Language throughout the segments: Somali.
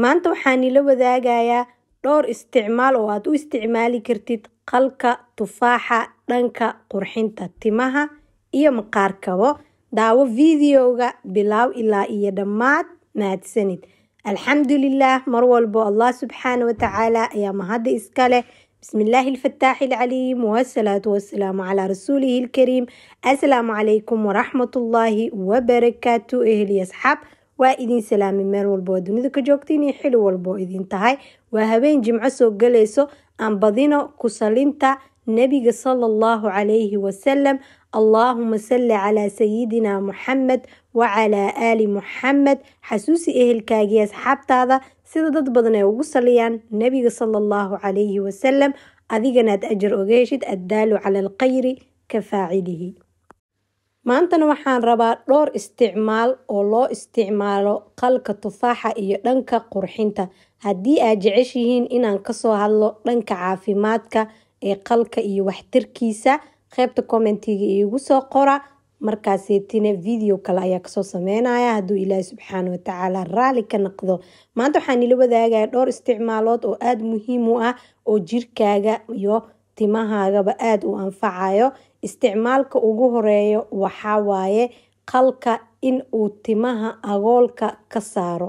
maanta waxaa ila wadaagayaa dhowr isticmaal oo aad u isticmaali kartid qalka tufaaxa dhanka qurxinta timaha iyo maqaarkabo daawo videoga bilaaw ilaa iyo dhammaad mahadsanid alxamdulilaah mar walbo allah subxaana watacaala ayaa mahadda iska leh bismillaahi alfataaxi alcaliim wasalaatu wasalaamu calaa rasuulihi alkariim assalaamu calaykum waraxmatullaahi wabarakaatu ehli asxaab waa idin salaamay meel walbo oo dunida ka joogtiin iyo xili walba idin tahay waa habeen jimco soo galayso aan badino ku salinta nebiga sala allahu calayhi wasalam allaahuma salli calaa sayidinaa muxamed wacalaa aali muxamed xasuusi ehelkaagii asxaabtaada sida dad badan ay ugu saliyaan nebiga sala allahu calayhi wasalam adiganaad ajar oga heshid addaalu cala alkhayri ka faacilihi maantana waxaan rabaa dhowr isticmaal oo loo isticmaalo qalka tufaaxa iyo dhanka qurxinta haddii aad jeceshihiin inaan kasoo hadlo dhanka caafimaadka ee qalka iyo waxtarkiisa qeybta kommentiga iigu soo qora markaaseetina video kale ayaa kasoo sameynaya hadduu ilaahi subxaana watacaala raali ka naqdo maanta waxaan ila wadaagaya dhowr isticmaalood oo aada muhiim u ah oo jirkaaga iyo timahaagaba aada u anfacayo Isticmaalka ugu horeeyo waxaa waaye qalka in uu timaha agoolka ka saaro.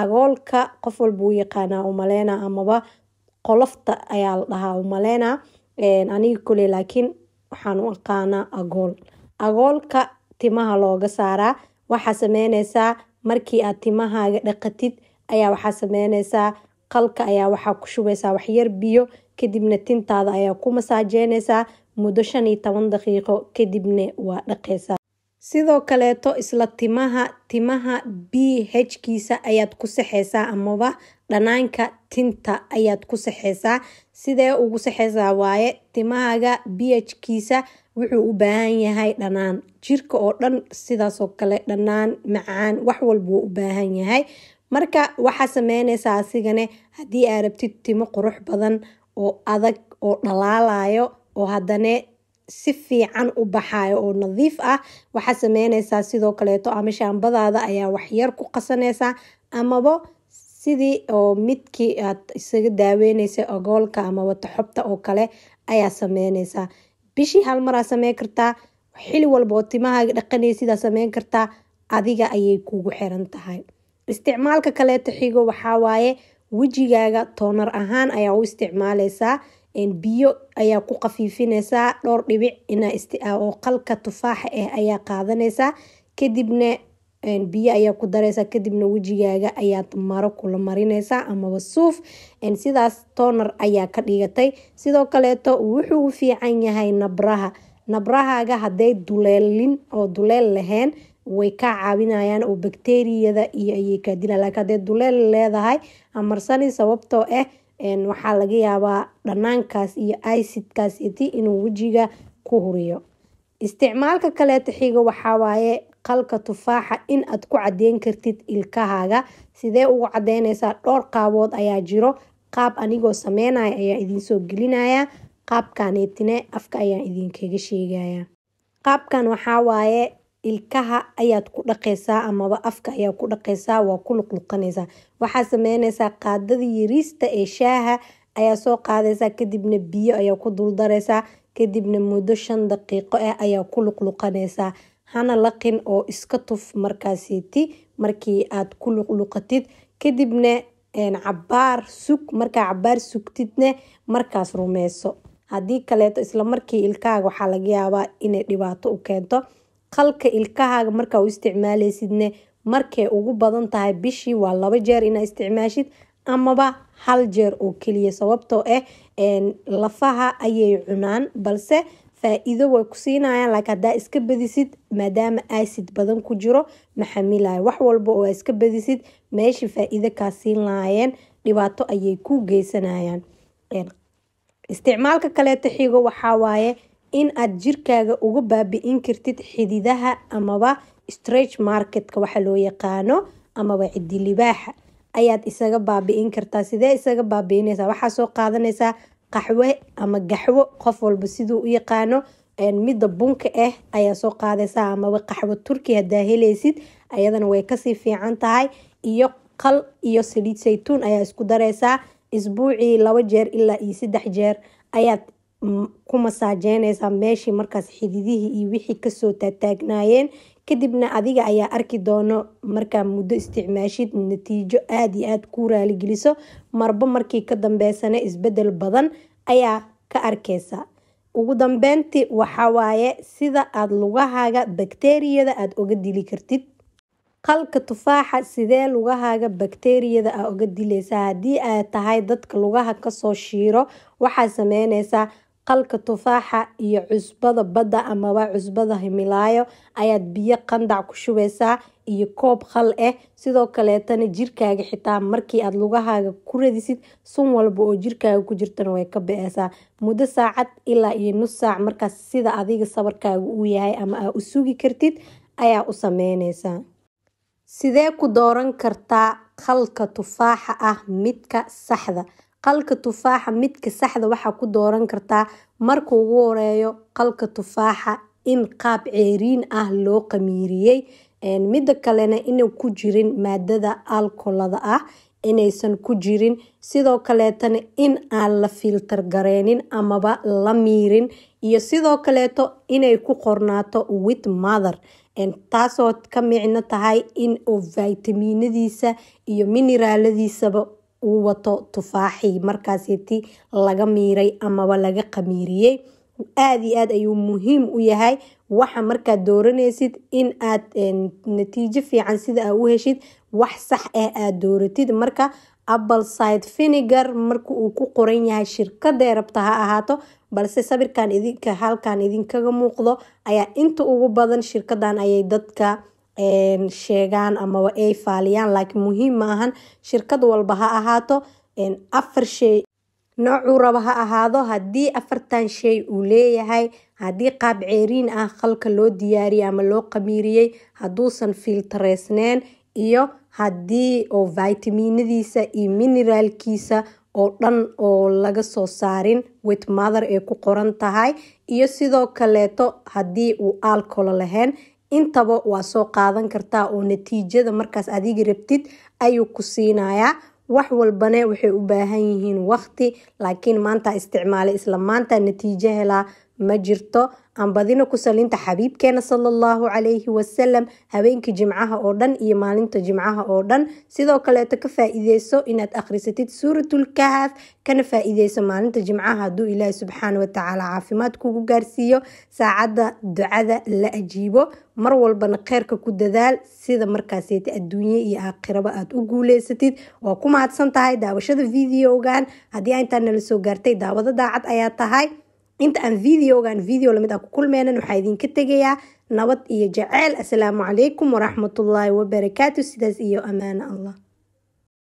Agoolka qof walbo yaqaanaa umaleena amaba qolofta ayaa la dhahaa umaleena. Aniga kuley laakiin waxaan u aqaanaa agool. Agoolka timaha looga saaraa. Waxaa sameyneysaa markii aad timahaaga dhaqatid ayaa waxaa sameyneysaa qalka ayaa waxaa ku shubeysaa waxyar biyo kadibna tintaada ayaa ku masaajeyneysaa muddo shan iyo toban daqiiqo kadibna waa dhaqaysaa sidoo kaleeto isla timaha timaha b kiisa ayaad ku saxeysaa amaba dhanaanka tinta ayaad ku saxeysaa sidee ugu saxaysaa waaye timahaga b kiisa wuxuu u baahan yahay dhanaan jirka oo dhan sidaasoo kale dhanaan macaan wax walbuu wuu u baahan yahay marka waxaa sameyneysaa asigane haddii aa rabtid timo qurux badan oo adag oo dhalaalayo oo haddane si fiican u baxaayo oo nadiif ah waxaa sameyneysaa sidoo kaleeto ama shaambadaada ayaa waxyar ku qasaneysaa amaba sidii oo midkii aad isaga daaweyneysa ogoolka amaba taxobta oo kale ayaa sameyneysaa bishii hal sameyn kartaa xili walboo timahaaga dhaqanaya sidaa sameyn kartaa adiga ayay kugu xiran tahay isticmaalka kaleeto xigo waxaa waaye wejigaaga toonar ahaan ayaa u isticmaaleysaa biyo ayaa ku khafiifineysaa dhowr dhibic ah, oo qalka tufaaxa ah ayaa qaadaneysaa kadibna eh, biyo ayaa ku dareysaa kadibna wejigaaga ayaa maro kula marineysaa amaba suuf sidaas toonar ayaa ka dhigatay sidoo kaleeto wuxuu u fiican yahay nabraha nabrahaaga hadday duleelin oo duleel laheen way kaa caawinayaan oo bakteeriyada iyo ayey kaa dilaa hadday duleel leedahay amarsanay sababtoo ah waxaa laga yaabaa dhanaankaas iyo acidkaas inuu wejiga ku huriyo isticmaalka kaleeta xiga waaye qalka tufaaxa in aad ku cadeyn kartid ilkahaaga sidee ugu cadeyneysaa dhowr qaabood ayaa jiro qaab anigoo sameynaya ayaa idinsoo gelinaya qaabkaneetine afka ayaa idinkaga sheegaya qaabkan waxaa waaye ilkaha ayaad ku dhaqaysaa amaba afka ayaa ku dhaqaysaa waa ku luqluqaneysaa waxaa sameyneysaa qaadada yariista ee shaaha ayaa soo qaadeysaa kadibna biyo ayaa ku duldareysaa kadibna muddo shan daqiiqo ah eh ayaa ku luqluqaneysaa hana laqin oo iska tuf markaasiiti markii aad ku luqluqatid kadibna cabaar sug markaa cabaar sugtidne markaas rumeyso haddii kaleeto isla markii ilkaaga waxaa laga yaabaa inay dhibaato u keento qalka ilkahaaga markaa u isticmaaleysidne markay ugu badan tahay bishii waa laba jeer inaa isticmaashid amaba hal jeer oo keliya sababtoo ah lafaha ayay cunaan balse faa-iido way ku siinayaan laakiin haddaa iska badisid maadaama acid badan ku jiro maxamilaya wax walba oo aa iska badisid meeshii faa-iido kaa siin lahaayeen dhibaato ayay ku geysanayaan isticmaalka kaleeto xigo waxaa waaye in aad jirkaaga uga baabi'in kartid xididaha amaba stretch marketka waxa loo yaqaano amaba cidi libaaxa ayaad isaga baabi'in kartaa sidee isaga baabi'inaysaa waxaa soo qaadanaysaa qaxwe ama gaxwo qof walba siduu u yaqaano midda bunka ah eh ayaa soo qaadaysaa amaba qaxwo turki hadaa helaysid ayadana way kasii fiican tahay iyo qal iyo saliid saytuun ayaa isku dareysaa isbuucii laba jeer ilaa iyo saddex jeer ayaad ku masaajeyneysaa meeshii markaas xididihii iyo wixii kasoo taataagnaayeen kadibna adiga ayaa arki doono markaa muddo isticmaashid natiijo aad iyo aad ku raaligeliso marba markii ka dambeysana isbedel badan ayaa ka arkeysa ugu dambeyntii waxawaaye sida aad lugahaaga bakteriyada aad oga dili kartid qalka tufaaxa sidee lugahaaga bakteriyada aa oga dileysaa haddii aad tahay dadka lugaha kasoo shiiro waxaa sameyneysaa qalka tufaaxa iyo cusbada badda amaba cusbada himilaayo ayaad biyo qandac ku shubaysaa iyo koob khal ah sidoo kaleetana jirkaaga xitaa markii aad lugahaaga ku radisid sun walba oo jirkaaga ku jirtana way ka bixeysaa muddo saacad ilaa iyo nus saac markaas sida adiga sabarkaaga uu yahay ama aa u sugi kartid ayaa u sameyneysaa sidee ku dooran kartaa qalka tufaaxa ah midka saxda qalka tufaaxa midka saxda waxaa ku dooran kartaa marka ugu horeeyo qalka tufaaxa in qaab ceeriin ah loo qamiiriyey midda kalena inay ku jirin maadada alkolada ah inaysan ku jirin sidoo kaleetana in aan la filtar gareynin amaba la miirin iyo sidoo kaleeto inay ku qornaato with mother taasoo ka micno tahay in oo vitamiinadiisa iyo mineraaladiisaba uu wato tufaaxii markaasiti laga miiray amaba laga qamiiriyey aada iyo aad ayuu muhiim u yahay waxa markaad dooranaysid in aad natiijo fiican sida aa u heshid wax sax ah aad dooratid marka apple side finigar marka uu ku qoran yahay shirkadee rabta ha ahaato balse sabirkan idinka halkan idinkaga muuqdo ayaa inta ugu badan shirkadan ayay dadka sheegaan amaba ay faaliyaan laakiin muhiim ma ahan shirkad walba ha ahaato afar shay noocuu raba ha ahaado haddii afartan shey uu leeyahay haddii qaab ceeriin ah qalka loo diyaariyay ama loo qamiiriyey hadduusan fiiltareysneyn iyo haddii oo vitaminadiisa iyo mineraalkiisa oo dhan oo laga soo saarin witmother ay ku qoran tahay iyo sidoo kaleeto haddii uu alcolo lahayn intaba waa soo qaadan kartaa oo natiijada markaas adigi rabtid ayuu ku siinayaa wax walbane waxay u baahan yihiin waqti laakiin maanta isticmaale isla maanta natiijo helaa ma jirto aan badino ku salinta xabiibkeena salaallahu calayhi wasalam habeenkii jimcaha oo dhan iyo maalinta jimcaha oo dhan sidoo kaleeto ka faaiideyso inaad akhrisatid suuratul kana faa maalinta jimcaha hadduu ilaahi subxaana watacaala caafimaad kugu gaarsiiyo saacadda ducada la ajiibo mar walbana kheyrka ku dadaal sida markaaseyta adduunye iyo aakhiraba aad u guuleysatid waa ku mahadsan tahay daawashada videogan haddii aintaa nala soo gaartay daawado daacad ayaa tahay inta aan videogan video lamid a ah ku kulmeynan waxaa idinka tegayaa nabad iyo jaceyl assalaamu calaykum waraxmatullaahi wabarakaatu sidaas iyo amaano allah